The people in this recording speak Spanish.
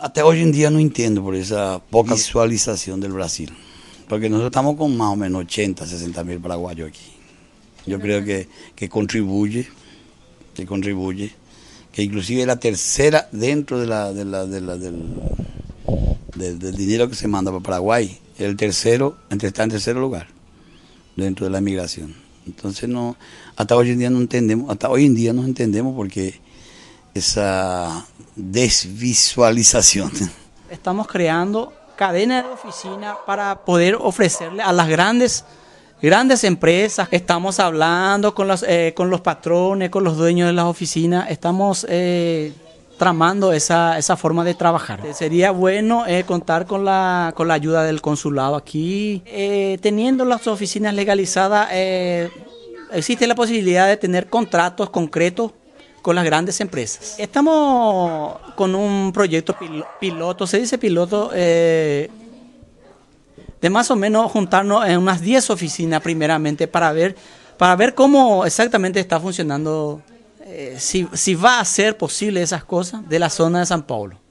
Hasta hoy en día no entiendo por esa poca visualización del Brasil, porque nosotros estamos con más o menos 80, 60 mil paraguayos aquí. Yo creo que, contribuye, que contribuye, que inclusive es la tercera dentro de la, de la, del, dinero que se manda para Paraguay. El tercero, está en tercer lugar dentro de la migración. Entonces no, hasta hoy en día no entendemos, hasta hoy en día no entendemos porque esa desvisualización. Estamos creando cadenas de oficina para poder ofrecerle a las grandes grandes empresas. Estamos hablando con los, eh, con los patrones, con los dueños de las oficinas. Estamos eh, tramando esa, forma de trabajar. Sería bueno eh, contar con la, con la ayuda del consulado aquí. teniendo las oficinas legalizadas, existe la posibilidad de tener contratos concretos con las grandes empresas. Estamos con un proyecto piloto, se dice piloto, eh, de más o menos juntarnos en unas 10 oficinas primeramente para ver, para ver cómo exactamente está funcionando, eh, si, si va a ser posible esas cosas de la zona de San Pablo.